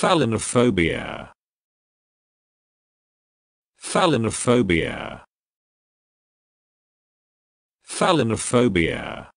Phallenophobia. Phallenophobia. Phallenophobia.